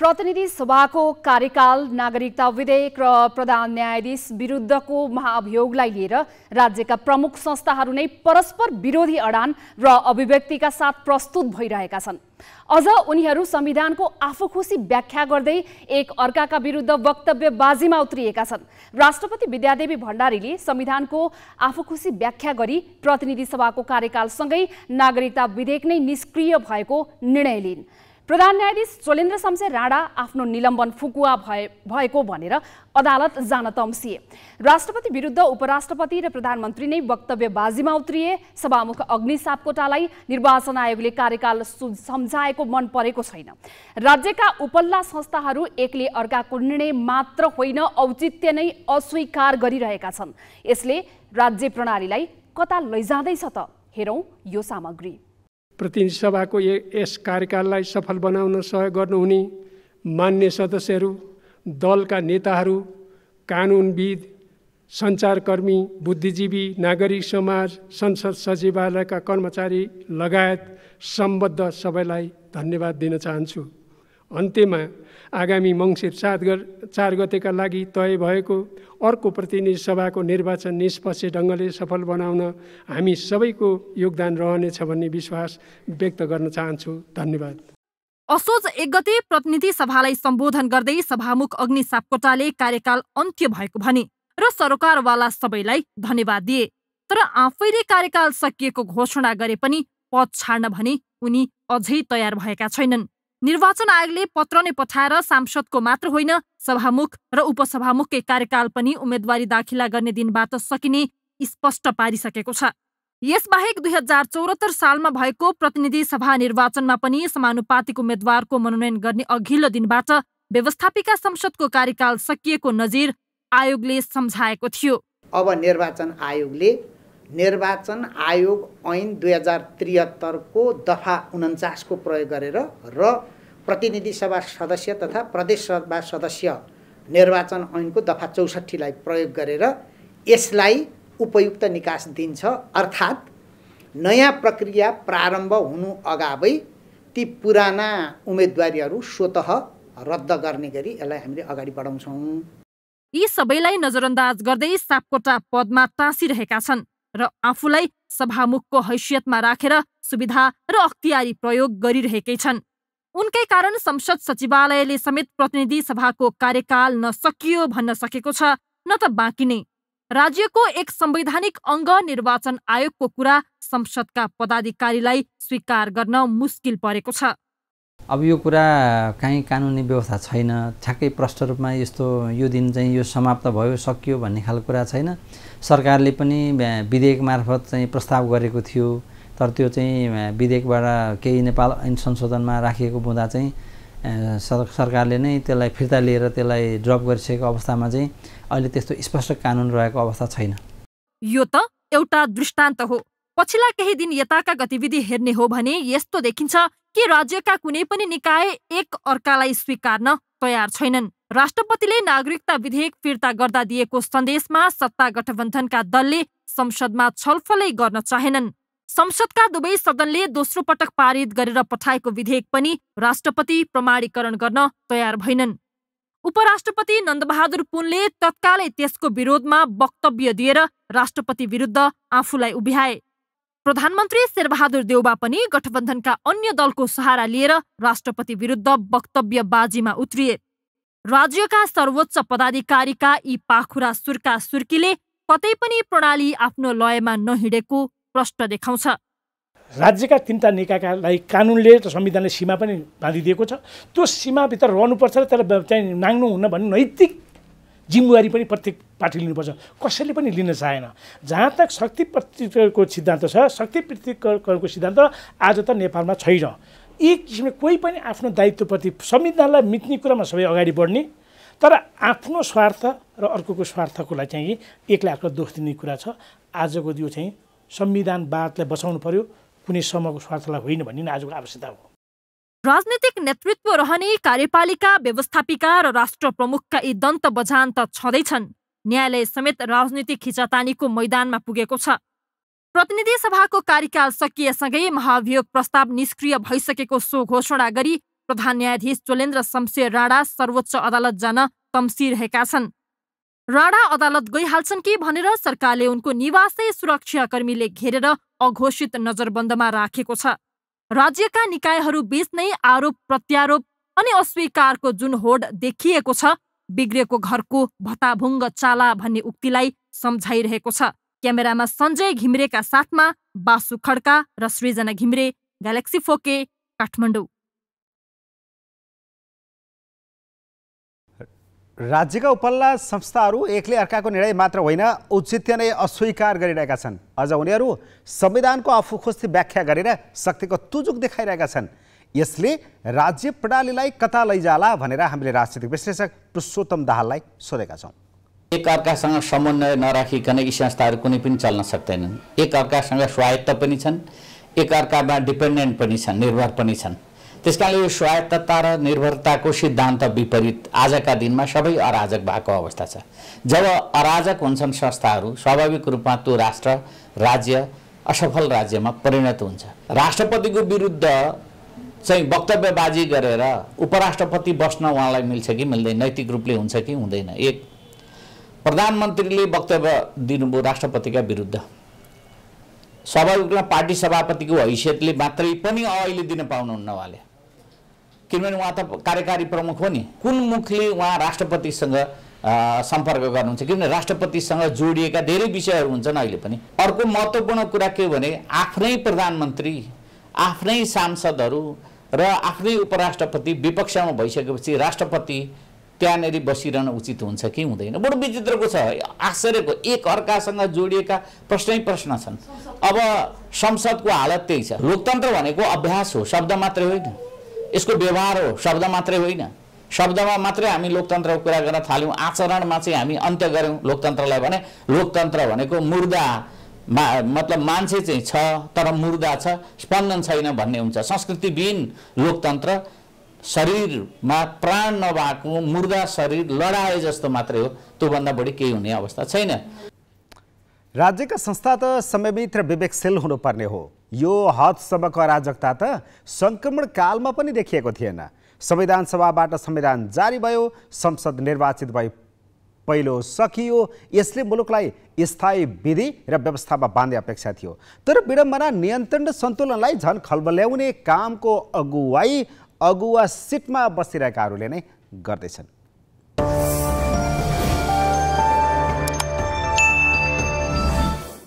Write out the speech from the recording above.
प्रतिनिधि सभाको कार्यकाल नागरिकता विधेयक र प्रधान न्यायाधीश विरुद्धको महाभियोगलाई लिएर राज्यका प्रमुख संस्थाहरू नै परस्पर विरोधी अडान र अभिव्यक्तिका साथ प्रस्तुत भइरहेका छन् अझ उनीहरू संविधानको आफू खुसी व्याख्या गर्दै एक अर्काका विरुद्ध वक्तव्य बाजीमा उत्रिएका छन् राष्ट्रपति विद्यादेवी भण्डारीले संविधानको आफू खुसी व्याख्या गरी प्रतिनिधि सभाको कार्यकालसँगै नागरिकता विधेयक नै निष्क्रिय भएको निर्णय लिइन् प्रधान न्यायाधीश चोलेन्द्र शमशेर राणा आफ्नो निलम्बन फुकुवा भए भएको भनेर अदालत जान तम्सिए राष्ट्रपति विरुद्ध उपराष्ट्रपति र प्रधानमन्त्री नै वक्तव्य बाजीमा उत्रिए सभामुख अग्नि सापकोटालाई निर्वाचन आयोगले कार्यकाल सम्झाएको मन परेको छैन राज्यका उपल्ला संस्थाहरू एकले अर्काको निर्णय मात्र होइन औचित्य नै अस्वीकार गरिरहेका छन् यसले राज्य प्रणालीलाई कता लैजाँदैछ त हेरौँ यो सामग्री प्रतिनिधि सभाको यस कार्यकाललाई सफल बनाउन सहयोग गर्नुहुने मान्य सदस्यहरू दलका नेताहरू कानुनविद सञ्चारकर्मी बुद्धिजीवी नागरिक समाज संसद सचिवालयका कर्मचारी लगायत सम्बद्ध सबैलाई धन्यवाद दिन चाहन्छु अन्त्यमा आगामी मङ्सिर सात गर चार गतेका लागि तय भएको अर्को प्रतिनिधि सभाको निर्वाचन निष्पक्ष ढङ्गले सफल बनाउन हामी सबैको योगदान रहनेछ भन्ने विश्वास व्यक्त गर्न चाहन्छु धन्यवाद असोज एक गते प्रतिनिधि सभालाई सम्बोधन गर्दै सभामुख अग्नि सापकोटाले कार्यकाल अन्त्य भएको भने र सरकारवाला सबैलाई धन्यवाद दिए तर आफैले कार्यकाल सकिएको घोषणा गरे पनि पद छाड्न भने उनी अझै तयार भएका छैनन् निर्वाचन आयोगले पत्र नै पठाएर सांसदको मात्र होइन सभामुख र उपसभामुखकै कार्यकाल पनि उम्मेद्वारी दाखिला गर्ने दिनबाट सकिने स्पष्ट पारिसकेको छ यसबाहेक दुई हजार चौहत्तर सालमा भएको प्रतिनिधि सभा निर्वाचनमा पनि समानुपातिक उम्मेद्वारको मनोनयन गर्ने अघिल्लो दिनबाट व्यवस्थापिका संसदको कार्यकाल सकिएको नजिर आयोगले सम्झाएको थियो अब निर्वाचन आयोगले निर्वाचन आयोग ऐन दुई हजार त्रिहत्तरको दफा उन्चासको प्रयोग गरेर र प्रतिनिधि सभा सदस्य तथा प्रदेश सभा सदस्य निर्वाचन ऐनको दफा चौसठीलाई प्रयोग गरेर यसलाई उपयुक्त निकास दिन्छ अर्थात् नयाँ प्रक्रिया प्रारम्भ हुनु अगावै ती पुराना उम्मेदवारीहरू स्वत रद्द गर्ने गरी यसलाई हामीले अगाडि बढाउँछौँ यी सबैलाई नजरअन्दाज गर्दै सापकोटा पदमा टाँसिरहेका छन् र आफूलाई सभामुखको हैसियतमा राखेर सुविधा र अख्तियारी प्रयोग गरिरहेकै छन् उनकै कारण संसद सचिवालयले समेत प्रतिनिधि सभाको कार्यकाल नसकियो भन्न सकेको छ न त बाँकी नै राज्यको एक संवैधानिक अङ्ग निर्वाचन आयोगको कुरा संसदका पदाधिकारीलाई स्वीकार गर्न मुस्किल परेको छ अब यो कुरा काहीँ कानुनी व्यवस्था छैन ठ्याक्कै प्रष्ट रूपमा यस्तो यो दिन चाहिँ यो समाप्त भयो सकियो भन्ने खालको कुरा छैन सरकारले पनि विधेयक मार्फत चाहिँ प्रस्ताव गरेको थियो तर त्यो चाहिँ विधेयकबाट केही नेपाल ऐन संशोधनमा राखिएको हुँदा चाहिँ सरकारले नै त्यसलाई फिर्ता लिएर त्यसलाई ड्रप गरिसकेको अवस्थामा चाहिँ अहिले त्यस्तो स्पष्ट कानुन रहेको अवस्था छैन यो त एउटा दृष्टान्त हो पछिल्ला केही दिन यताका गतिविधि हेर्ने हो भने यस्तो देखिन्छ कि राज्यका कुनै पनि निकाय एक अर्कालाई स्वीकार्न तयार छैनन् राष्ट्रपतिले नागरिकता विधेयक फिर्ता गर्दा दिएको सन्देशमा सत्ता गठबन्धनका दलले संसदमा छलफलै गर्न चाहेनन् संसदका दुवै सदनले दोस्रो पटक पारित गरेर पठाएको विधेयक पनि राष्ट्रपति प्रमाणीकरण गर्न तयार भएनन् उपराष्ट्रपति नन्दबहादुर पुनले तत्कालै त्यसको विरोधमा वक्तव्य दिएर राष्ट्रपति विरुद्ध आफूलाई उभ्याए प्रधानमन्त्री शेरबहादुर देउबा पनि गठबन्धनका अन्य दलको सहारा लिएर राष्ट्रपति विरुद्ध वक्तव्य बाजीमा उत्रिए राज्यका सर्वोच्च पदाधिकारीका यी पाखुरा सुर्का सुर्कीले कतै पनि प्रणाली आफ्नो लयमा नहिँडेको प्रष्ट देखाउँछ राज्यका तिनवटा निकायलाई कानुनले र संविधानले सीमा पनि बाँधिदिएको छ त्यो सीमाभित्र रहनुपर्छ र त्यसलाई चाहिँ नाङ्नु हुन्न भन्ने नैतिक जिम्मेवारी पनि प्रत्येक पार्टी लिनुपर्छ कसैले पनि लिन चाहेन जहाँ तक शक्ति प्रतिको सिद्धान्त छ शक्ति प्रतिकरणको सिद्धान्त आज त नेपालमा छैन एक किसिमले कोही पनि आफ्नो दायित्वप्रति संविधानलाई मिच्ने कुरामा सबै अगाडि बढ्ने तर आफ्नो स्वार्थ र अर्कोको स्वार्थको लागि चाहिँ एकले अर्को दोष दिने कुरा छ आजको यो चाहिँ संविधानवादलाई बचाउनु पर्यो कुनै समूहको स्वार्थलाई होइन भन्ने आजको आवश्यकता हो राजनीतिक नेतृत्व रहने कार्यपालिका व्यवस्थापिका र राष्ट्र प्रमुखका यी दन्त बझान त छँदैछन् न्यायालय समेत राजनीतिक खिचातानीको मैदानमा पुगेको छ प्रतिनिधि सभाको कार्यकाल सकिएसँगै महाभियोग प्रस्ताव निष्क्रिय भइसकेको सो घोषणा गरी प्रधान न्यायाधीश चोलेन्द्र शमशेर राणा सर्वोच्च अदालत जान तम्सिरहेका छन् राणा अदालत गइहाल्छन् कि भनेर सरकारले उनको निवासै सुरक्षाकर्मीले घेरेर अघोषित नजरबन्दमा राखेको छ राज्यका बीच नै आरोप प्रत्यारोप अनि अस्वीकारको जुन होड देखिएको छ बिग्रेको घरको भताभुङ्ग चाला भन्ने उक्तिलाई सम्झाइरहेको छ क्यामेरामा सञ्जय घिमरेका साथमा बासु खड्का र सृजना घिमिरे ग्यालेक्सी फोके काठमाडौँ राज्यका उपल्ला संस्थाहरू एकले अर्काको निर्णय मात्र होइन औचित्य नै अस्वीकार गरिरहेका छन् अझ उनीहरू संविधानको आफू खोज्ती व्याख्या गरेर शक्तिको तुजुक देखाइरहेका छन् यसले राज्य प्रणालीलाई कता लैजाला भनेर हामीले राजनीतिक विश्लेषक पुरुषोत्तम दाहाललाई सोधेका छौँ एकअर्कासँग समन्वय नराखिकन यी संस्थाहरू कुनै पनि चल्न सक्दैनन् एकअर्कासँग स्वायत्त पनि छन् एकअर्कामा डिपेन्डेन्ट पनि छन् निर्भर पनि छन् त्यस कारणले यो स्वायत्तता र निर्भरताको सिद्धान्त विपरीत आजका दिनमा सबै अराजक भएको अवस्था छ जब अराजक हुन्छन् संस्थाहरू स्वाभाविक रूपमा त्यो राष्ट्र राज्य असफल राज्यमा परिणत हुन्छ राष्ट्रपतिको विरुद्ध चाहिँ वक्तव्यबाजी गरेर उपराष्ट्रपति बस्न उहाँलाई मिल्छ कि मिल्दैन नैतिक रूपले हुन्छ कि हुँदैन एक प्रधानमन्त्रीले वक्तव्य दिनुभयो राष्ट्रपतिका विरुद्ध स्वाभाविक रूपमा पार्टी सभापतिको हैसियतले मात्रै पनि अहिले दिन पाउनुहुन्न उहाँले किनभने उहाँ त कार्यकारी प्रमुख हो नि कुन मुखले उहाँ राष्ट्रपतिसँग सम्पर्क गर्नुहुन्छ किनभने राष्ट्रपतिसँग जोडिएका धेरै विषयहरू हुन्छन् अहिले पनि अर्को महत्त्वपूर्ण कुरा के भने आफ्नै प्रधानमन्त्री आफ्नै सांसदहरू र आफ्नै उपराष्ट्रपति विपक्षमा भइसकेपछि राष्ट्रपति त्यहाँनिर बसिरहन उचित हुन्छ कि हुँदैन बडो विचित्रको छ आश्चर्यको एक अर्कासँग जोडिएका प्रश्नै प्रश्न छन् अब संसदको हालत त्यही छ लोकतन्त्र भनेको अभ्यास हो शब्द मात्रै होइन यसको व्यवहार हो शब्द मात्रै होइन शब्दमा मात्रै हामी लोकतन्त्रको कुरा गर्न थाल्यौँ आचरणमा चाहिँ हामी अन्त्य गऱ्यौँ लोकतन्त्रलाई भने लोकतन्त्र भनेको मुर्दा मा मतलब मान्छे चाहिँ छ तर मुर्दा छ स्पन्दन छैन भन्ने हुन्छ संस्कृतिविहीन लोकतन्त्र शरीरमा प्राण नभएको मुर्दा शरीर लडाए जस्तो मात्रै हो त्योभन्दा बढी केही हुने अवस्था छैन राज्यका संस्था त समयभित्र र विवेकशील हुनुपर्ने हो यो हदसम्मको अराजकता त सङ्क्रमण कालमा पनि देखिएको थिएन संविधान सभाबाट संविधान जारी भयो संसद निर्वाचित भए पहिलो सकियो यसले मुलुकलाई स्थायी विधि र व्यवस्थामा बाँध्ने अपेक्षा थियो तर विडम्बना नियन्त्रण र सन्तुलनलाई झन खलबल्याउने कामको अगुवाई अगुवा सिटमा बसिरहेकाहरूले नै गर्दैछन्